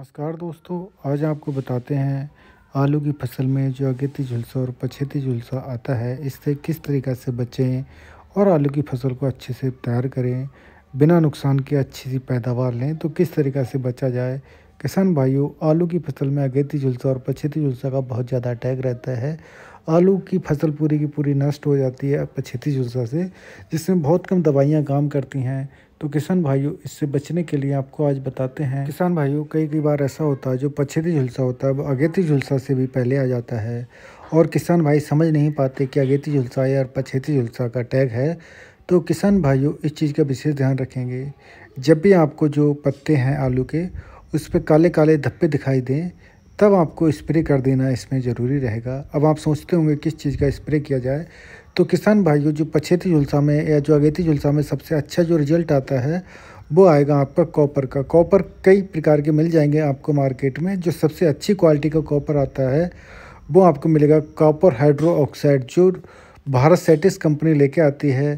नमस्कार दोस्तों आज आपको बताते हैं आलू की फसल में जो अगेती झुलसा और पछेती झुलसा आता है इससे किस तरीक़े से बचें और आलू की फसल को अच्छे से तैयार करें बिना नुकसान के अच्छी सी पैदावार लें तो किस तरीक़े से बचा जाए किसान भाइयों आलू की फसल में अगेती झुलसा और पछेती झुलसा का बहुत ज़्यादा अटैक रहता है आलू की फसल पूरी की पूरी नष्ट हो जाती है पछेती झुलसा से जिसमें बहुत कम दवाइयाँ काम करती हैं तो किसान भाइयों इससे बचने के लिए आपको आज बताते हैं किसान भाइयों कई कई बार ऐसा होता है जो पछेती झुलसा होता है वो अगेती झुलसा से भी पहले आ जाता है और किसान भाई समझ नहीं पाते कि अगेती झुलसा या पछेती झुलसा का टैग है तो किसान भाइयों इस चीज़ का विशेष ध्यान रखेंगे जब भी आपको जो पत्ते हैं आलू के उस पर काले काले धब्बे दिखाई दें तब आपको स्प्रे कर देना इसमें ज़रूरी रहेगा अब आप सोचते होंगे किस चीज़ का स्प्रे किया जाए तो किसान भाइयों जो पछेती झुलसा में या जो अगेती झुलसा में सबसे अच्छा जो रिजल्ट आता है वो आएगा आपका कॉपर का कॉपर कई प्रकार के मिल जाएंगे आपको मार्केट में जो सबसे अच्छी क्वालिटी का कॉपर आता है वो आपको मिलेगा कॉपर हाइड्रो ऑक्साइड जो भारत सेटिस कंपनी लेके आती है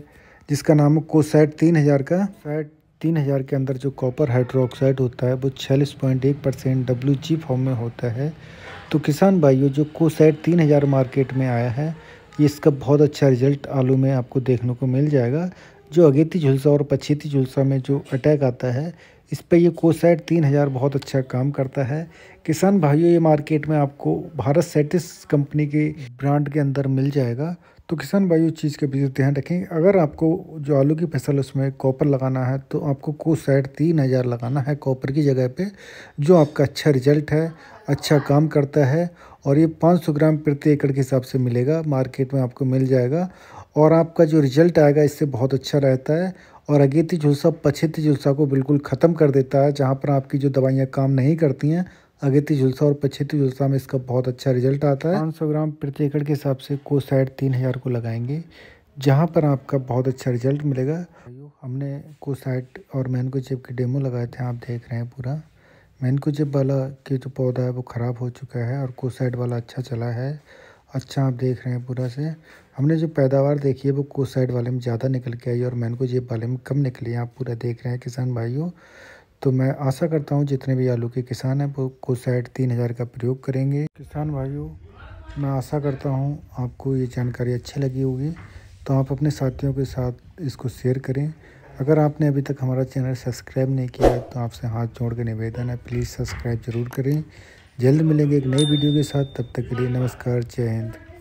जिसका नाम है कोसैट तीन हज़ार का सैट तीन हज़ार के अंदर जो कॉपर हाइड्रोक्साइड होता है वो छियालीस पॉइंट एक परसेंट डब्ल्यू जी फॉर्म में होता है तो किसान भाइयों जो कोसाइड तीन हज़ार मार्केट में आया है इसका बहुत अच्छा रिजल्ट आलू में आपको देखने को मिल जाएगा जो अगेती झुलसा और पछेती झुलसा में जो अटैक आता है इस पर ये कोसाइड तीन हज़ार बहुत अच्छा काम करता है किसान भाइयों ये मार्केट में आपको भारत सेटिस कंपनी के ब्रांड के अंदर मिल जाएगा तो किसान उस चीज़ के पीछे ध्यान रखें अगर आपको जो आलू की फसल उसमें कॉपर लगाना है तो आपको को साइड तीन हज़ार लगाना है कॉपर की जगह पे जो आपका अच्छा रिजल्ट है अच्छा काम करता है और ये 500 ग्राम प्रति एकड़ के हिसाब से मिलेगा मार्केट में आपको मिल जाएगा और आपका जो रिजल्ट आएगा इससे बहुत अच्छा रहता है और अगेती झुलसा पछेती झुलसा को बिल्कुल ख़त्म कर देता है जहाँ पर आपकी जो दवाइयाँ काम नहीं करती हैं अगेती झुलसा और पछेती झुलसा में इसका बहुत अच्छा रिजल्ट आता है पाँच सौ ग्राम प्रति एकड़ के हिसाब से को साइड तीन हज़ार को लगाएंगे जहाँ पर आपका बहुत अच्छा रिजल्ट मिलेगा हमने को साइड और मैनको चिप के डेमो लगाए थे आप देख रहे हैं पूरा मैनको चिप वाला के जो पौधा है वो ख़राब हो चुका है और को साइड वाला अच्छा चला है अच्छा आप देख रहे हैं पूरा से हमने जो पैदावार देखी है वो कोसाइड वाले में ज़्यादा निकल के आई और मैनको जेब वाले में कम निकली है आप पूरा देख रहे हैं किसान भाइयों तो मैं आशा करता हूँ जितने भी आलू के किसान हैं वो कोसैट तीन हज़ार का प्रयोग करेंगे किसान भाइयों मैं आशा करता हूँ आपको ये जानकारी अच्छी लगी होगी तो आप अपने साथियों के साथ इसको शेयर करें अगर आपने अभी तक हमारा चैनल सब्सक्राइब नहीं किया तो आपसे हाथ जोड़ के निवेदन है प्लीज़ सब्सक्राइब ज़रूर करें जल्द मिलेंगे एक नई वीडियो के साथ तब तक के लिए नमस्कार जय हिंद